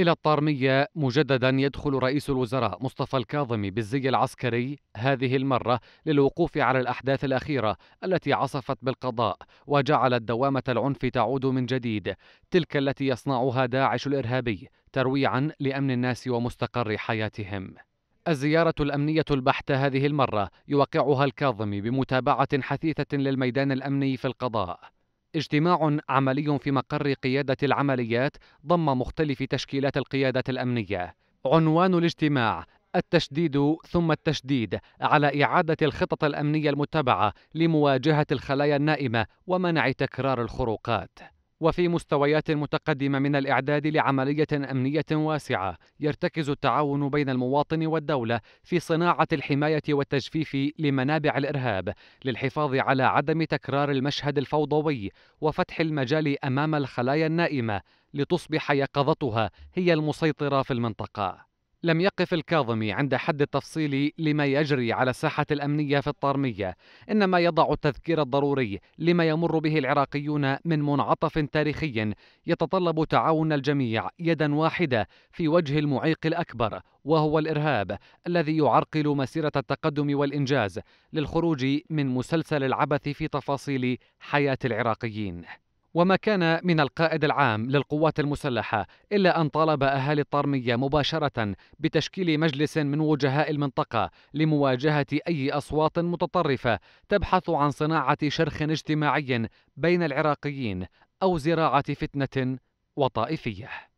إلى الطارمية مجددا يدخل رئيس الوزراء مصطفى الكاظمي بالزي العسكري هذه المرة للوقوف على الأحداث الأخيرة التي عصفت بالقضاء وجعلت دوامة العنف تعود من جديد تلك التي يصنعها داعش الإرهابي ترويعا لأمن الناس ومستقر حياتهم الزيارة الأمنية البحتة هذه المرة يوقعها الكاظمي بمتابعة حثيثة للميدان الأمني في القضاء اجتماع عملي في مقر قيادة العمليات ضم مختلف تشكيلات القيادة الأمنية. عنوان الاجتماع التشديد ثم التشديد على إعادة الخطط الأمنية المتبعة لمواجهة الخلايا النائمة ومنع تكرار الخروقات. وفي مستويات متقدمة من الإعداد لعملية أمنية واسعة يرتكز التعاون بين المواطن والدولة في صناعة الحماية والتجفيف لمنابع الإرهاب للحفاظ على عدم تكرار المشهد الفوضوي وفتح المجال أمام الخلايا النائمة لتصبح يقظتها هي المسيطرة في المنطقة لم يقف الكاظمي عند حد التفصيل لما يجري على الساحة الأمنية في الطارمية إنما يضع التذكير الضروري لما يمر به العراقيون من منعطف تاريخي يتطلب تعاون الجميع يدا واحدة في وجه المعيق الأكبر وهو الإرهاب الذي يعرقل مسيرة التقدم والإنجاز للخروج من مسلسل العبث في تفاصيل حياة العراقيين وما كان من القائد العام للقوات المسلحة إلا أن طالب أهالي الطرمية مباشرة بتشكيل مجلس من وجهاء المنطقة لمواجهة أي أصوات متطرفة تبحث عن صناعة شرخ اجتماعي بين العراقيين أو زراعة فتنة وطائفية